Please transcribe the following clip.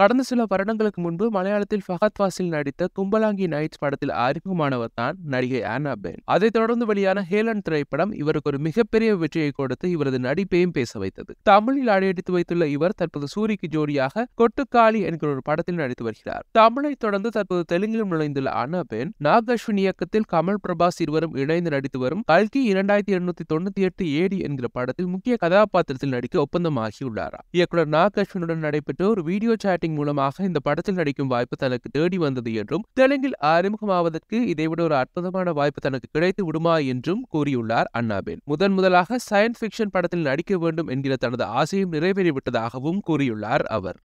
கடந்த சில வருடங்களுக்கு முன்பு மலையாளத்தில் ஃபஹத் வாசில் நடித்த கும்பலாங்கி நைட்ஸ் படத்தில் அறிமுகமானவர் தான் நடிகை பென் அதைத் தொடர்ந்து வெளியான ஹேலன் திரைப்படம் இவருக்கு ஒரு மிகப்பெரிய வெற்றியை கொடுத்து இவரது நடிப்பையும் பேச வைத்தது தமிழில் அடியடித்து வைத்துள்ள இவர் தற்போது சூரிக்கு ஜோடியாக கொட்டுக்காளி என்கிற ஒரு படத்தில் நடித்து வருகிறார் தமிழை தொடர்ந்து தற்போது தெலுங்கிலும் நுழைந்துள்ள பென் நாக் அஸ்வின் இயக்கத்தில் கமல் பிரபாஸ் இருவரும் இணைந்து நடித்து வரும் கல்கி இரண்டாயிரத்தி எண்ணூத்தி தொண்ணூத்தி எட்டு ஏடி என்கிற படத்தில் முக்கிய கதாபாத்திரத்தில் நடிக்க ஒப்பந்தமாகியுள்ளார் இயக்குனர் நாக் அஸ்வினுடன் நடைபெற்ற ஒரு வீடியோ சாட்டிங் ஷாப்பிங் மூலமாக இந்த படத்தில் நடிக்கும் வாய்ப்பு தனக்கு தேடி வந்தது என்றும் தெலுங்கில் அறிமுகமாவதற்கு இதைவிட ஒரு அற்புதமான வாய்ப்பு தனக்கு கிடைத்து விடுமா என்றும் கூறியுள்ளார் அண்ணாபேன் முதன் முதலாக சயின்ஸ் ஃபிக்ஷன் படத்தில் நடிக்க வேண்டும் என்கிற தனது ஆசையும் நிறைவேறிவிட்டதாகவும் கூறியுள்ளார் அவர்